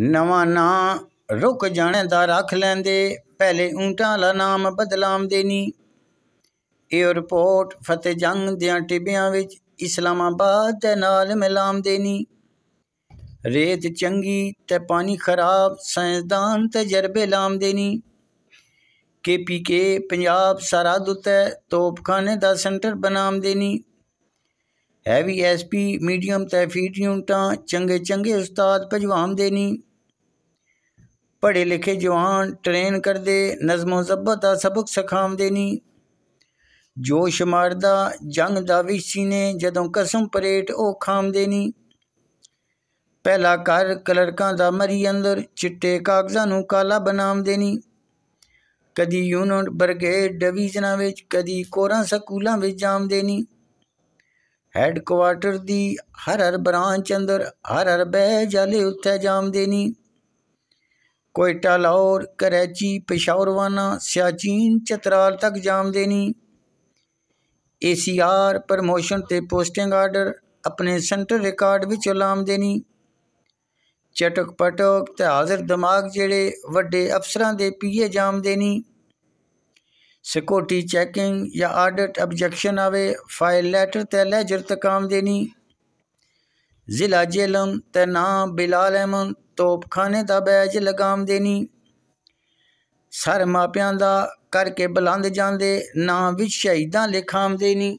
ਨਵਾਂ ਨਾਂ ਰੁਕ ਜਾਣੇ ਦਾ ਰੱਖ ਲੈਂਦੇ ਪਹਿਲੇ ਊਂਟਾਂ ਦਾ ਨਾਮ ਬਦਲਾਮ ਬਦਲਾਉਂਦੇ ਨਹੀਂ ਰਿਪੋਰਟ ਫਤਿਹ ਜੰਗ ਦੀਆਂ ਟਿਬਿਆਂ ਵਿੱਚ ਇਸਲਾਮਾਬਾਦ ਦੇ ਨਾਲ ਮਿਲਾਮ ਨਹੀਂ ਰੇਤ ਚੰਗੀ ਤੇ ਪਾਣੀ ਖਰਾਬ ਸਾਇੰਸਦਾਨ ਤਜਰਬੇ ਲਾਮ ਨਹੀਂ ਕੇਪੀਕੇ ਪੰਜਾਬ ਸਰਹੱਦ ਉਤੇ ਤੋਪਖਾਨੇ ਦਾ ਸੈਂਟਰ ਬਨਾਮ ਨਹੀਂ ਹੈਵੀ ਐਸਪੀ ਮੀਡੀਅਮ ਤੈਫੀਟ ਯੂਨਟਾਂ ਚੰਗੇ ਚੰਗੇ ਉਸਤਾਦ ਭਜਵਾਮ ਦੇ ਨਹੀਂ ਲਿਖੇ ਜਵਾਨ ਟ੍ਰੇਨ ਕਰਦੇ ਨਜ਼ਮੋ ਜ਼ਬਤ ਦਾ ਸਬਕ ਸਿਖਾਉਂਦੇ ਨਹੀਂ ਜੋਸ਼ ਮਾਰਦਾ ਜੰਗ ਦਾ ਵਿਸ਼ੀ ਨੇ ਜਦੋਂ ਕਸਮ ਪਰੇਟ ਉਹ ਖਾਮ ਨਹੀਂ ਪਹਿਲਾ ਘਰ ਕਲਰਕਾਂ ਦਾ ਮਰੀ ਅੰਦਰ ਚਿੱਟੇ ਕਾਗਜ਼ਾਂ ਨੂੰ ਕਾਲਾ ਬਨਾਮ ਨਹੀਂ ਕਦੀ ਯੂਨਿਟ ਬਰਗੇਡ ਡਿਵੀਜ਼ਨਾਂ ਵਿੱਚ ਕਦੀ ਕੋਰਾਂ ਸਕੂਲਾਂ ਵਿੱਚ ਜਾਮ ਨਹੀਂ ਹੈੱਡਕੁਆਟਰ ਦੀ ਹਰ ਹਰ ਬ੍ਰਾਂਚ ਅੰਦਰ ਹਰ ਹਰ ਬਹਿ ਜਾਲੇ ਉੱਥੇ ਦੇਣੀ ਕੋਇਟਾ ਲਾਹੌਰ ਕਰਾਚੀ ਵਾਨਾ ਸਿਆਚੀਨ ਚਤਰਾਲ ਤੱਕ ਦੇਣੀ ਏਸੀਆਰ ਪ੍ਰਮੋਸ਼ਨ ਤੇ ਪੋਸਟਿੰਗ ਆਰਡਰ ਆਪਣੇ ਸੈਂਟਰ ਰਿਕਾਰਡ ਵਿੱਚ ਲਾਮਦੇਨੀ ਚਟਕ ਪਟਕ ਤੇ ਹਾਜ਼ਰ ਦਿਮਾਗ ਜਿਹੜੇ ਵੱਡੇ ਅਫਸਰਾਂ ਦੇ ਪੀਏ ਦੇਣੀ ਸਿਕਿਉਰਟੀ ਚੈਕਿੰਗ ਜਾਂ ਆਡਿਟ ਆਬਜੈਕਸ਼ਨ ਆਵੇ ਫਾਈਲ ਲੈਟਰ ਤੇ ਲੈਜਰ ਕਾਮ ਦੇਣੀ ਜ਼ਿਲ੍ਹਾ ਜੇਲਮ ਤੇ ਨਾਮ ਬਿਲਾਲ ਅਹਿਮਦ ਤੋਪਖਾਨੇ ਦਾ ਬੈਜ ਲਗਾਮ ਦੇਣੀ ਸਰ ਮਾਪਿਆਂ ਦਾ ਕਰਕੇ ਬੁਲੰਦ ਜਾਂਦੇ ਨਾਂ ਵਿੱਚ ਸ਼ਹੀਦਾਂ ਲਿਖਾਮ ਦੇਣੀ